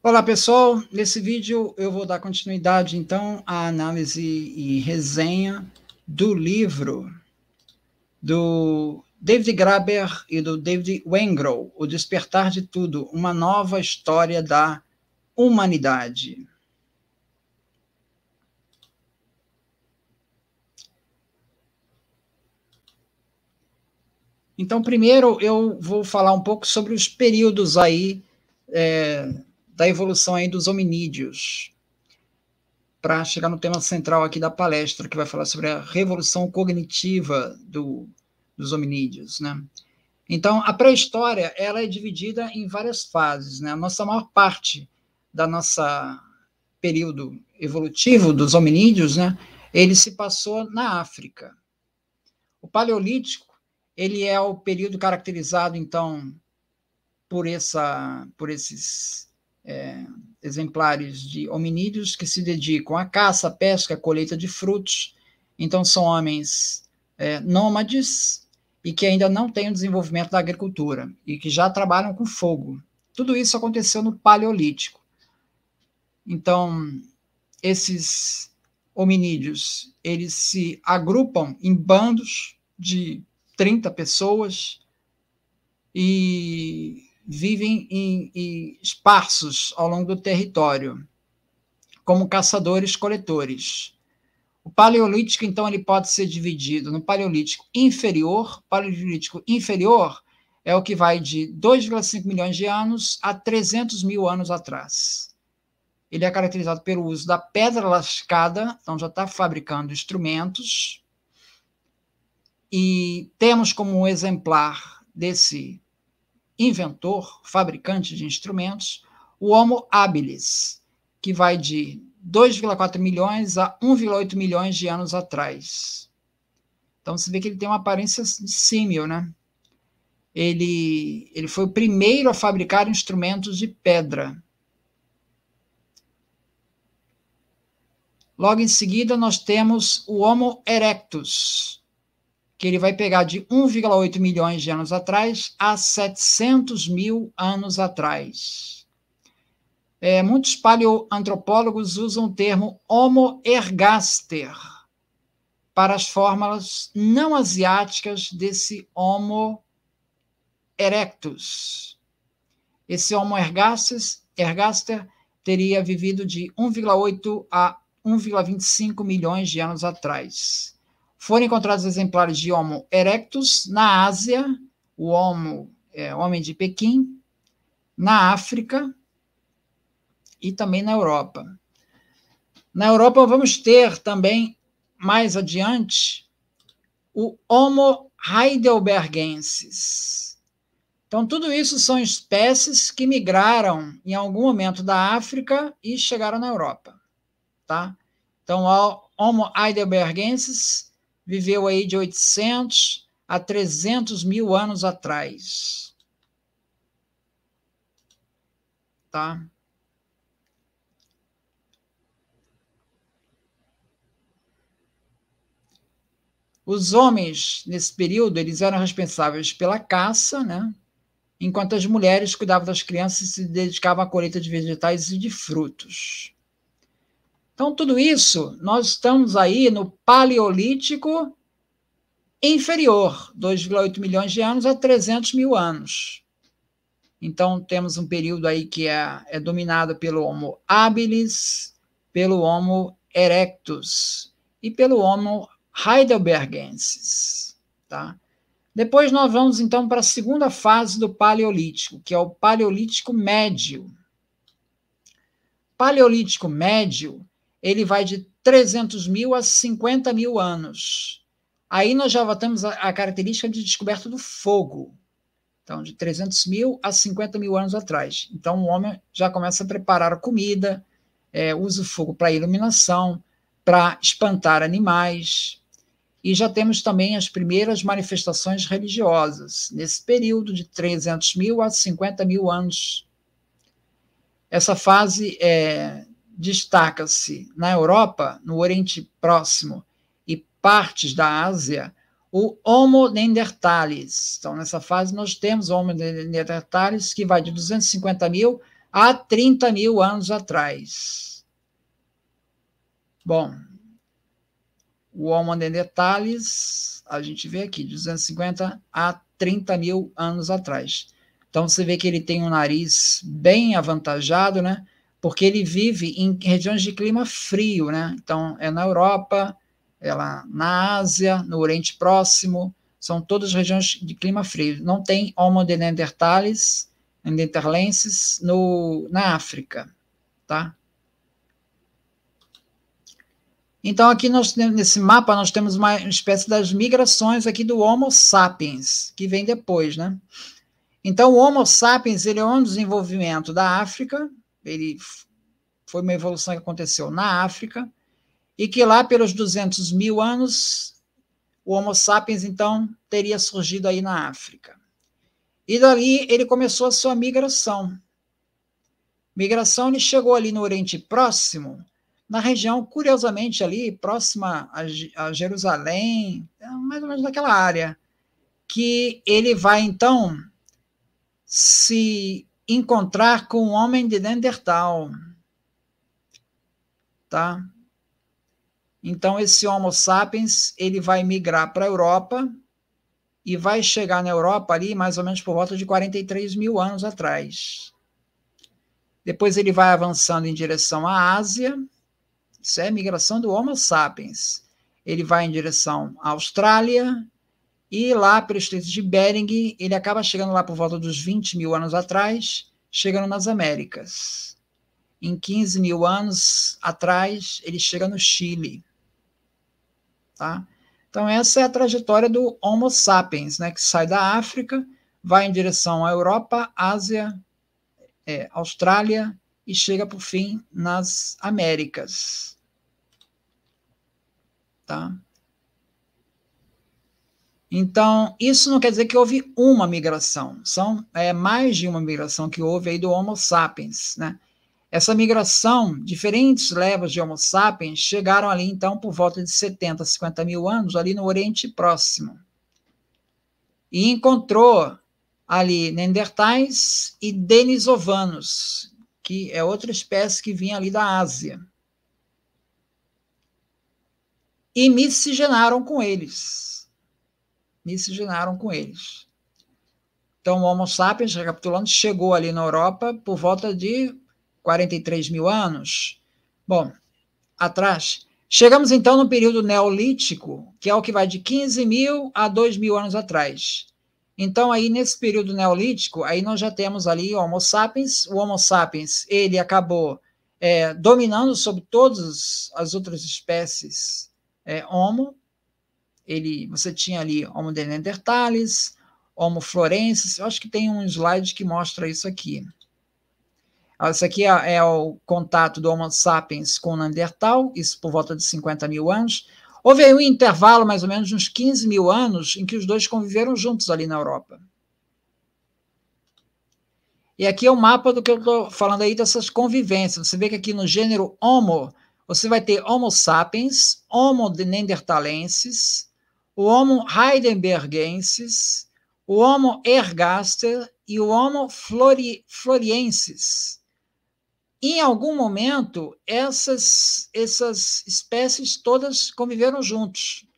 Olá pessoal, nesse vídeo eu vou dar continuidade então à análise e resenha do livro do David Graber e do David Wengrow, O Despertar de Tudo, uma nova história da humanidade. Então, primeiro eu vou falar um pouco sobre os períodos aí é, da evolução aí dos hominídeos, para chegar no tema central aqui da palestra, que vai falar sobre a revolução cognitiva do, dos hominídeos, né? Então, a pré-história, ela é dividida em várias fases, né? A nossa maior parte da nossa período evolutivo dos hominídeos, né? Ele se passou na África. O paleolítico, ele é o período caracterizado então por essa por esses é, exemplares de hominídeos que se dedicam à caça, à pesca, à colheita de frutos. Então, são homens é, nômades e que ainda não têm o desenvolvimento da agricultura e que já trabalham com fogo. Tudo isso aconteceu no Paleolítico. Então, esses hominídeos, eles se agrupam em bandos de 30 pessoas e vivem em, em esparsos ao longo do território, como caçadores-coletores. O paleolítico, então, ele pode ser dividido no paleolítico inferior. Paleolítico inferior é o que vai de 2,5 milhões de anos a 300 mil anos atrás. Ele é caracterizado pelo uso da pedra lascada, então já está fabricando instrumentos. E temos como um exemplar desse inventor, fabricante de instrumentos, o Homo habilis, que vai de 2,4 milhões a 1,8 milhões de anos atrás. Então você vê que ele tem uma aparência de símil, né? Ele, ele foi o primeiro a fabricar instrumentos de pedra. Logo em seguida, nós temos o Homo erectus, que ele vai pegar de 1,8 milhões de anos atrás a 700 mil anos atrás. É, muitos paleoantropólogos usam o termo Homo ergaster para as fórmulas não asiáticas desse Homo erectus. Esse Homo ergastes, ergaster teria vivido de 1,8 a 1,25 milhões de anos atrás. Foram encontrados exemplares de Homo erectus na Ásia, o Homo, é, homem de Pequim, na África e também na Europa. Na Europa, vamos ter também, mais adiante, o Homo heidelbergensis. Então, tudo isso são espécies que migraram em algum momento da África e chegaram na Europa. Tá? Então, Homo heidelbergensis viveu aí de 800 a 300 mil anos atrás. Tá? Os homens, nesse período, eles eram responsáveis pela caça, né? enquanto as mulheres cuidavam das crianças e se dedicavam à colheita de vegetais e de frutos. Então, tudo isso, nós estamos aí no Paleolítico inferior, 2,8 milhões de anos a 300 mil anos. Então, temos um período aí que é, é dominado pelo Homo habilis, pelo Homo erectus e pelo Homo heidelbergensis. Tá? Depois nós vamos, então, para a segunda fase do Paleolítico, que é o Paleolítico Médio. Paleolítico Médio ele vai de 300 mil a 50 mil anos. Aí nós já voltamos a característica de descoberta do fogo. Então, de 300 mil a 50 mil anos atrás. Então, o homem já começa a preparar a comida, é, usa o fogo para iluminação, para espantar animais. E já temos também as primeiras manifestações religiosas, nesse período de 300 mil a 50 mil anos. Essa fase é, destaca-se na Europa, no Oriente Próximo e partes da Ásia, o Homo neanderthalis. Então, nessa fase, nós temos o Homo neanderthalis, que vai de 250 mil a 30 mil anos atrás. Bom, o Homo neanderthalis, a gente vê aqui, 250 a 30 mil anos atrás. Então, você vê que ele tem um nariz bem avantajado, né? porque ele vive em regiões de clima frio, né? Então, é na Europa, ela, é na Ásia, no Oriente Próximo, são todas regiões de clima frio. Não tem Homo de Neanderthalis, Neanderthalensis, no, na África, tá? Então, aqui nós, nesse mapa, nós temos uma espécie das migrações aqui do Homo sapiens, que vem depois, né? Então, o Homo sapiens ele é um desenvolvimento da África, ele foi uma evolução que aconteceu na África, e que lá pelos 200 mil anos, o Homo sapiens, então, teria surgido aí na África. E dali ele começou a sua migração. Migração, ele chegou ali no Oriente Próximo, na região, curiosamente, ali próxima a, Jerusalém, é mais ou menos naquela área, que ele vai, então, se encontrar com o homem de Neandertal. Tá? Então, esse Homo sapiens, ele vai migrar para a Europa e vai chegar na Europa ali mais ou menos por volta de 43 mil anos atrás. Depois ele vai avançando em direção à Ásia, isso é a migração do Homo sapiens. Ele vai em direção à Austrália, e lá, pelo Estreito de Bering, ele acaba chegando lá por volta dos 20 mil anos atrás, chegando nas Américas. Em 15 mil anos atrás, ele chega no Chile. Tá? Então, essa é a trajetória do Homo sapiens, né, que sai da África, vai em direção à Europa, Ásia, é, Austrália e chega, por fim, nas Américas. Tá? Então, isso não quer dizer que houve uma migração, são é, mais de uma migração que houve aí do Homo sapiens, né? Essa migração, diferentes levas de Homo sapiens chegaram ali, então, por volta de 70, 50 mil anos, ali no Oriente Próximo. E encontrou ali Neandertais e Denisovanos, que é outra espécie que vinha ali da Ásia. E miscigenaram com eles miscigenaram com eles. Então, o Homo sapiens, recapitulando, chegou ali na Europa por volta de 43 mil anos. Bom, atrás. Chegamos então no período neolítico, que é o que vai de 15 mil a 2 mil anos atrás. Então, aí nesse período neolítico, aí nós já temos ali o Homo sapiens. O Homo sapiens, ele acabou é, dominando sobre todas as outras espécies é, Homo, ele, você tinha ali Homo de Neanderthalis, Homo florensis, eu acho que tem um slide que mostra isso aqui. Esse ah, aqui é, é, o contato do Homo sapiens com o Neandertal, isso por volta de 50 mil anos. Houve aí um intervalo, mais ou menos, de uns 15 mil anos, em que os dois conviveram juntos ali na Europa. E aqui é o um mapa do que eu estou falando aí dessas convivências. Você vê que aqui no gênero Homo, você vai ter Homo sapiens, Homo neandertalensis, o Homo heidenbergensis, o Homo ergaster e o Homo flori, floriensis. Em algum momento, essas, essas espécies todas conviveram juntos,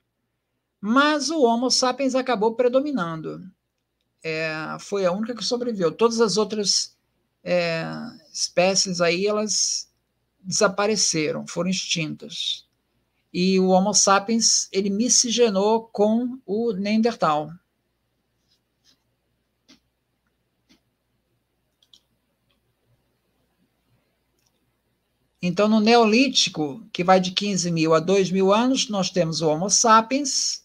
mas o Homo sapiens acabou predominando. É, foi a única que sobreviveu. Todas as outras é, espécies aí, elas desapareceram, foram extintas e o Homo sapiens ele miscigenou com o Neandertal. Então, no Neolítico, que vai de 15 mil a 2 mil anos, nós temos o Homo sapiens,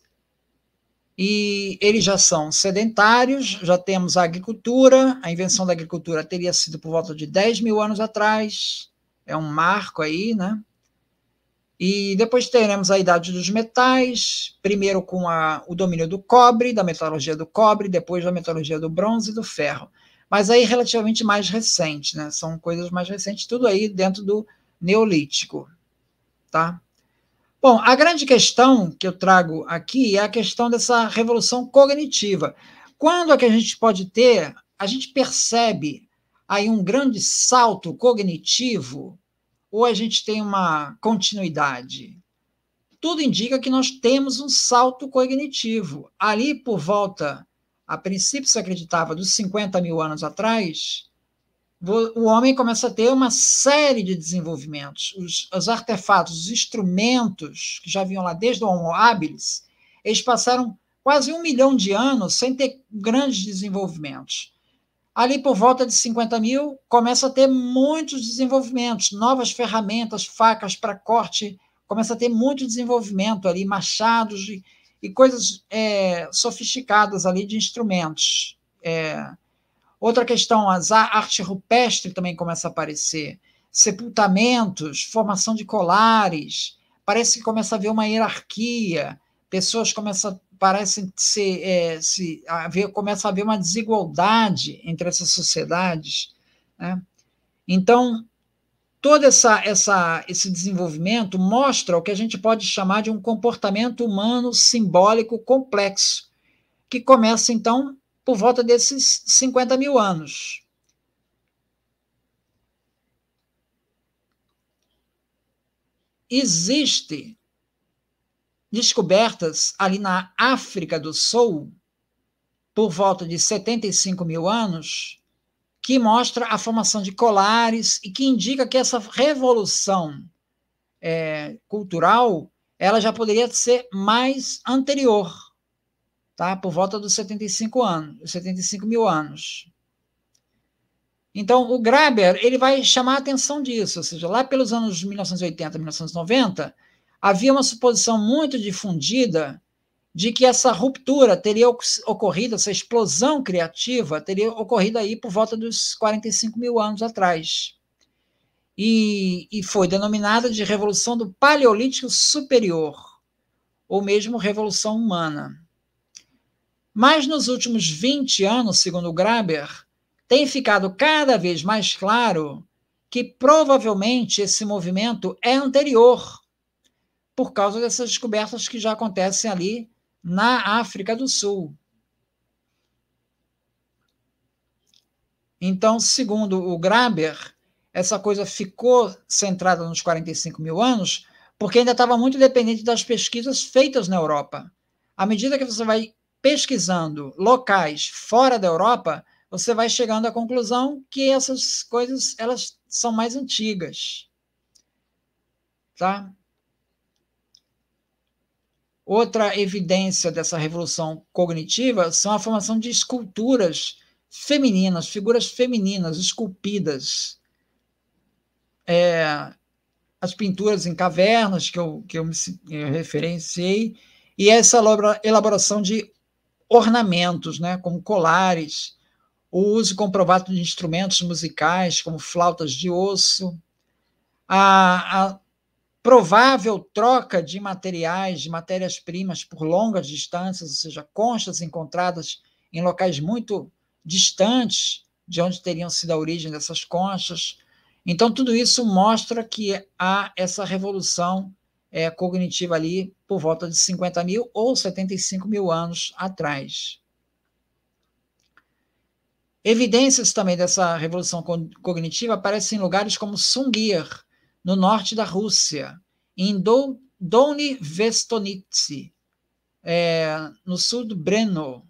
e eles já são sedentários, já temos a agricultura, a invenção da agricultura teria sido por volta de 10 mil anos atrás, é um marco aí, né? E depois teremos a Idade dos Metais, primeiro com a, o domínio do cobre, da metalurgia do cobre, depois da metalurgia do bronze e do ferro. Mas aí relativamente mais recente, né? São coisas mais recentes, tudo aí dentro do Neolítico, tá? Bom, a grande questão que eu trago aqui é a questão dessa revolução cognitiva. Quando é que a gente pode ter? A gente percebe aí um grande salto cognitivo ou a gente tem uma continuidade? Tudo indica que nós temos um salto cognitivo. Ali por volta, a princípio se acreditava dos 50 mil anos atrás, o homem começa a ter uma série de desenvolvimentos. Os, os artefatos, os instrumentos que já vinham lá desde o Homo habilis, eles passaram quase um milhão de anos sem ter grandes desenvolvimentos ali por volta de 50 mil, começa a ter muitos desenvolvimentos, novas ferramentas, facas para corte, começa a ter muito desenvolvimento ali, machados e, e coisas é, sofisticadas ali de instrumentos. É. Outra questão, a arte rupestre também começa a aparecer, sepultamentos, formação de colares, parece que começa a haver uma hierarquia, pessoas começam parece ser é, se haver, começa a haver uma desigualdade entre essas sociedades. Né? Então, todo essa, essa, esse desenvolvimento mostra o que a gente pode chamar de um comportamento humano simbólico complexo, que começa, então, por volta desses 50 mil anos. Existe descobertas ali na África do Sul, por volta de 75 mil anos, que mostra a formação de colares e que indica que essa revolução é, cultural ela já poderia ser mais anterior, tá? por volta dos 75, anos, 75 mil anos. Então, o Graber ele vai chamar a atenção disso, ou seja, lá pelos anos 1980, 1990, havia uma suposição muito difundida de que essa ruptura teria ocorrido, essa explosão criativa teria ocorrido aí por volta dos 45 mil anos atrás. E, e foi denominada de Revolução do Paleolítico Superior, ou mesmo Revolução Humana. Mas nos últimos 20 anos, segundo Graber, tem ficado cada vez mais claro que provavelmente esse movimento é anterior por causa dessas descobertas que já acontecem ali na África do Sul. Então, segundo o Graber, essa coisa ficou centrada nos 45 mil anos porque ainda estava muito dependente das pesquisas feitas na Europa. À medida que você vai pesquisando locais fora da Europa, você vai chegando à conclusão que essas coisas elas são mais antigas. Tá? Outra evidência dessa revolução cognitiva são a formação de esculturas femininas, figuras femininas esculpidas. É, as pinturas em cavernas que eu, que eu, me, eu eh, referenciei, e essa elaboração de ornamentos, né, como colares, o uso comprovado de instrumentos musicais, como flautas de osso, a, a provável troca de materiais, de matérias-primas por longas distâncias, ou seja, conchas encontradas em locais muito distantes de onde teriam sido a origem dessas conchas. Então, tudo isso mostra que há essa revolução é, cognitiva ali por volta de 50 mil ou 75 mil anos atrás. Evidências também dessa revolução cognitiva aparecem em lugares como Sungir, no norte da Rússia, em Doni Vestonitsi, é, no sul do Breno,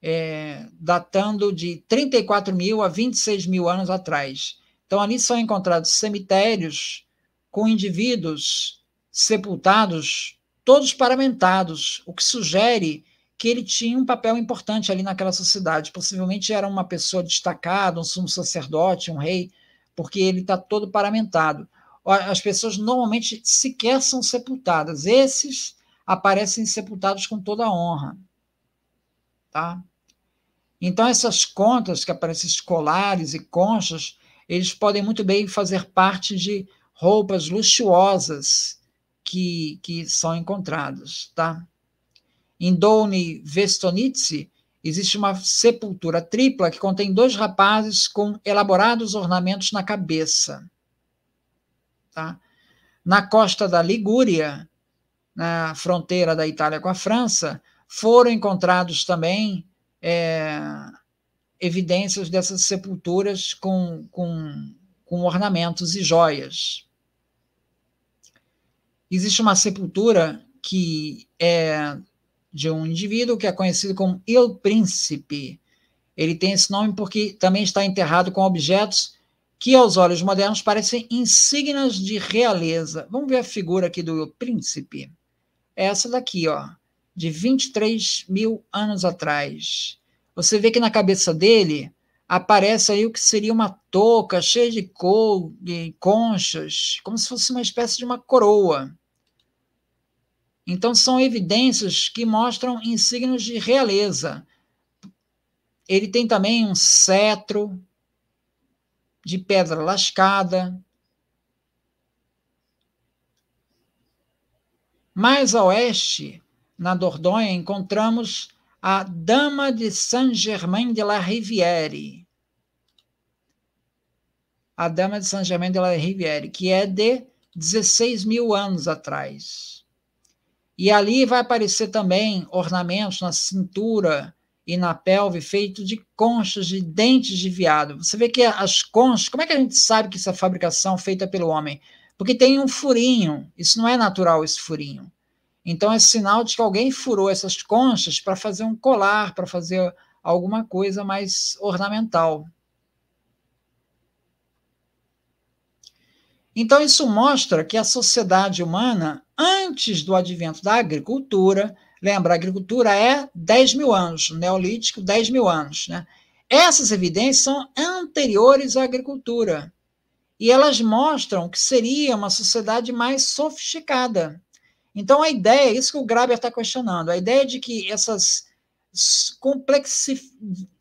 é, datando de 34 mil a 26 mil anos atrás. Então, ali são encontrados cemitérios com indivíduos sepultados, todos paramentados, o que sugere que ele tinha um papel importante ali naquela sociedade. Possivelmente era uma pessoa destacada, um sumo sacerdote, um rei, porque ele está todo paramentado as pessoas normalmente sequer são sepultadas. Esses aparecem sepultados com toda a honra. Tá? Então, essas contas que aparecem escolares e conchas, eles podem muito bem fazer parte de roupas luxuosas que, que são encontradas. Tá? Em Douni Vestonice, existe uma sepultura tripla que contém dois rapazes com elaborados ornamentos na cabeça. Tá? Na costa da Ligúria, na fronteira da Itália com a França, foram encontrados também é, evidências dessas sepulturas com, com, com ornamentos e joias. Existe uma sepultura que é de um indivíduo que é conhecido como Il Príncipe. Ele tem esse nome porque também está enterrado com objetos que aos olhos modernos parecem insígnias de realeza. Vamos ver a figura aqui do príncipe. É essa daqui, ó, de 23 mil anos atrás. Você vê que na cabeça dele aparece aí o que seria uma touca cheia de, conchas, como se fosse uma espécie de uma coroa. Então são evidências que mostram insígnios de realeza. Ele tem também um cetro, de pedra lascada. Mais a oeste, na Dordonha, encontramos a Dama de Saint-Germain de la Rivière. A Dama de Saint-Germain de la Rivière, que é de 16 mil anos atrás. E ali vai aparecer também ornamentos na cintura e na pelve feito de conchas de dentes de veado. Você vê que as conchas, como é que a gente sabe que essa é fabricação é feita pelo homem? Porque tem um furinho, isso não é natural esse furinho. Então é sinal de que alguém furou essas conchas para fazer um colar, para fazer alguma coisa mais ornamental. Então isso mostra que a sociedade humana, antes do advento da agricultura, Lembra, a agricultura é 10 mil anos, neolítico, 10 mil anos. Né? Essas evidências são anteriores à agricultura. E elas mostram que seria uma sociedade mais sofisticada. Então, a ideia, é isso que o Graber está questionando, a ideia de que essas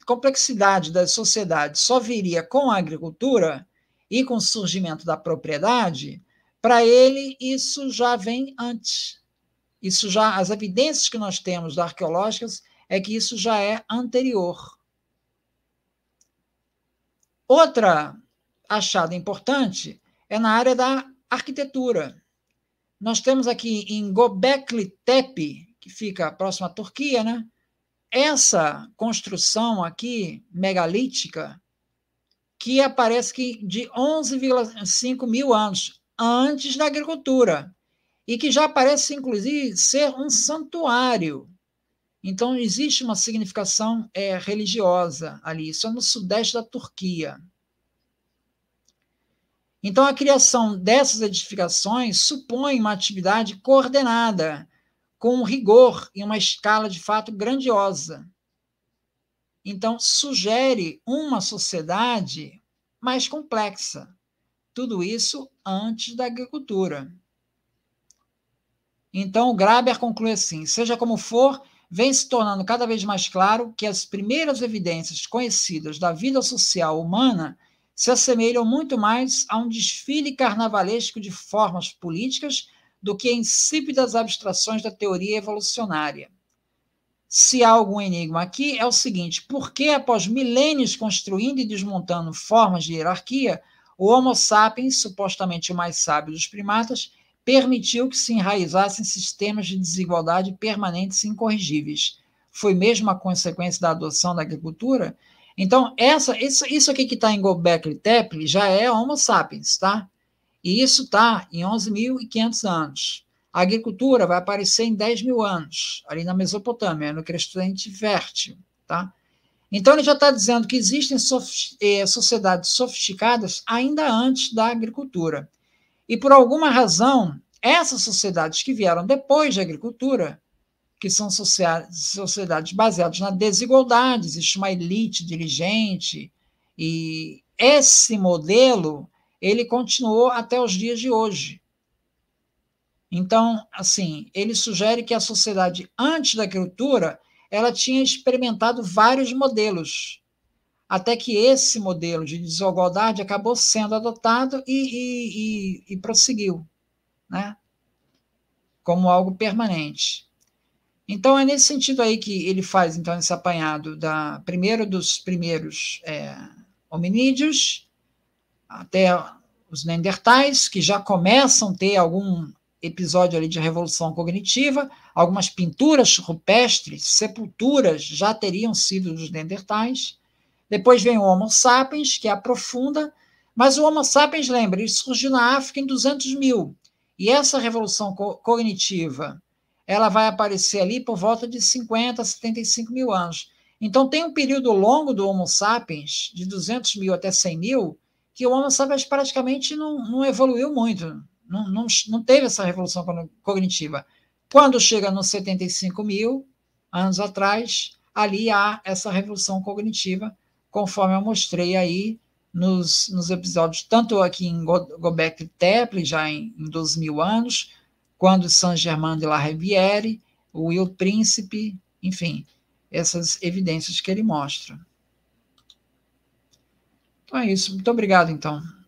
complexidade da sociedade só viria com a agricultura e com o surgimento da propriedade, para ele isso já vem antes. Isso já, as evidências que nós temos arqueológicas é que isso já é anterior. Outra achada importante é na área da arquitetura. Nós temos aqui em Gobekli Tepe, que fica próximo à Turquia, né? Essa construção aqui megalítica que aparece que de 11,5 mil anos antes da agricultura e que já parece, inclusive, ser um santuário. Então, existe uma significação é, religiosa ali. Isso é no sudeste da Turquia. Então, a criação dessas edificações supõe uma atividade coordenada, com um rigor e uma escala de fato grandiosa. Então, sugere uma sociedade mais complexa. Tudo isso antes da agricultura. Então, o Graber conclui assim: seja como for, vem se tornando cada vez mais claro que as primeiras evidências conhecidas da vida social humana se assemelham muito mais a um desfile carnavalesco de formas políticas do que a insípidas abstrações da teoria evolucionária. Se há algum enigma aqui, é o seguinte: por que, após milênios construindo e desmontando formas de hierarquia, o Homo sapiens, supostamente o mais sábio dos primatas, permitiu que se enraizassem sistemas de desigualdade permanentes e incorrigíveis. Foi mesmo a consequência da adoção da agricultura? Então, essa, isso, isso aqui que está em Gobekli Tepe já é Homo sapiens, tá? E isso está em 11.500 anos. A agricultura vai aparecer em 10 mil anos, ali na Mesopotâmia, no crescente fértil, tá? Então, ele já está dizendo que existem sof eh, sociedades sofisticadas ainda antes da agricultura. E por alguma razão, essas sociedades que vieram depois da agricultura, que são sociedades baseadas na desigualdade, existe uma elite dirigente, e esse modelo ele continuou até os dias de hoje. Então, assim, ele sugere que a sociedade antes da agricultura ela tinha experimentado vários modelos até que esse modelo de desigualdade acabou sendo adotado e, e, e, e prosseguiu, né? como algo permanente. Então é nesse sentido aí que ele faz então esse apanhado da primeiro dos primeiros é, hominídeos até os neandertais que já começam a ter algum episódio ali de revolução cognitiva, algumas pinturas rupestres, sepulturas já teriam sido dos neandertais. Depois vem o Homo sapiens, que é aprofunda, mas o Homo sapiens, lembra, ele surgiu na África em 200 mil. E essa revolução co cognitiva, ela vai aparecer ali por volta de 50 a 75 mil anos. Então, tem um período longo do Homo sapiens, de 200 mil até 100 mil, que o Homo sapiens praticamente não, não evoluiu muito, não, não, não teve essa revolução cognitiva. Quando chega nos 75 mil anos atrás, ali há essa revolução cognitiva conforme eu mostrei aí nos, nos episódios, tanto aqui em Gobekli Tepe, já em, em 12 mil anos, quando Saint-Germain de la Rivière, o Will Príncipe, enfim, essas evidências que ele mostra. Então é isso. Muito obrigado, então.